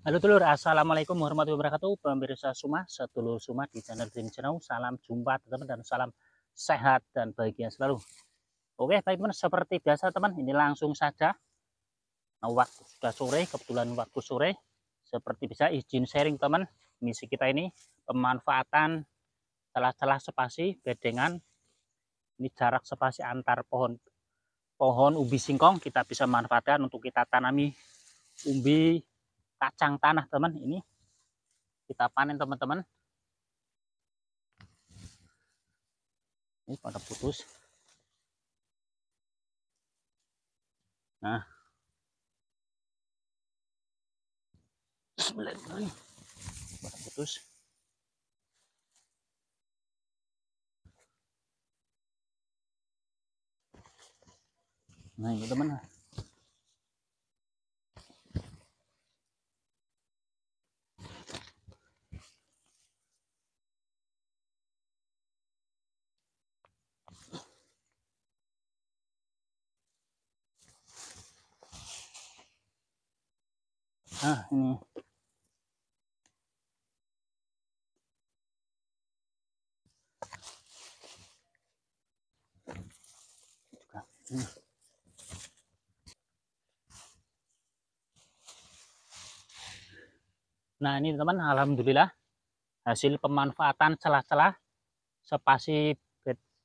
Halo dulur, Assalamualaikum warahmatullahi wabarakatuh Pemirsa Suma, setulur Suma di channel Dream Channel Salam jumpa teman-teman dan salam sehat dan bahagia selalu Oke baik teman, seperti biasa teman Ini langsung saja nah, Waktu sudah sore, kebetulan waktu sore Seperti bisa izin sharing teman Misi kita ini pemanfaatan celah-celah spasi bedengan Ini jarak spasi antar pohon Pohon ubi singkong kita bisa manfaatkan untuk kita tanami umbi kacang tanah teman ini kita panen teman-teman ini pada putus nah pada putus nah ini teman teman Nah, ini. Nah, ini teman alhamdulillah hasil pemanfaatan celah-celah spasi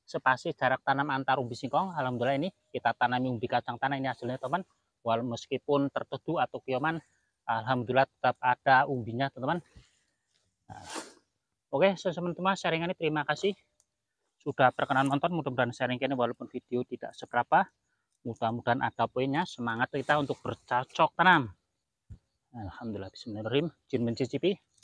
spasi jarak tanam antar umbi singkong. Alhamdulillah ini kita tanami umbi kacang tanah ini hasilnya teman. Wal meskipun terteduh atau kioman alhamdulillah tetap ada umbinya teman-teman nah. oke so, teman-teman sharing ini terima kasih sudah berkenan nonton mudah-mudahan sharing ini walaupun video tidak seberapa mudah-mudahan ada poinnya semangat kita untuk bercocok tanam Alhamdulillah Bismillahirrahmanirrahim jin mencicipi